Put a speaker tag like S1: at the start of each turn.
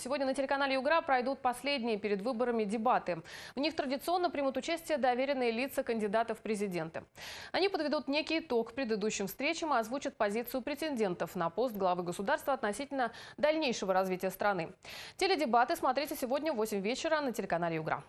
S1: Сегодня на телеканале «Югра» пройдут последние перед выборами дебаты. В них традиционно примут участие доверенные лица кандидатов в президенты. Они подведут некий итог предыдущим встречам и озвучат позицию претендентов на пост главы государства относительно дальнейшего развития страны. Теледебаты смотрите сегодня в 8 вечера на телеканале «Югра».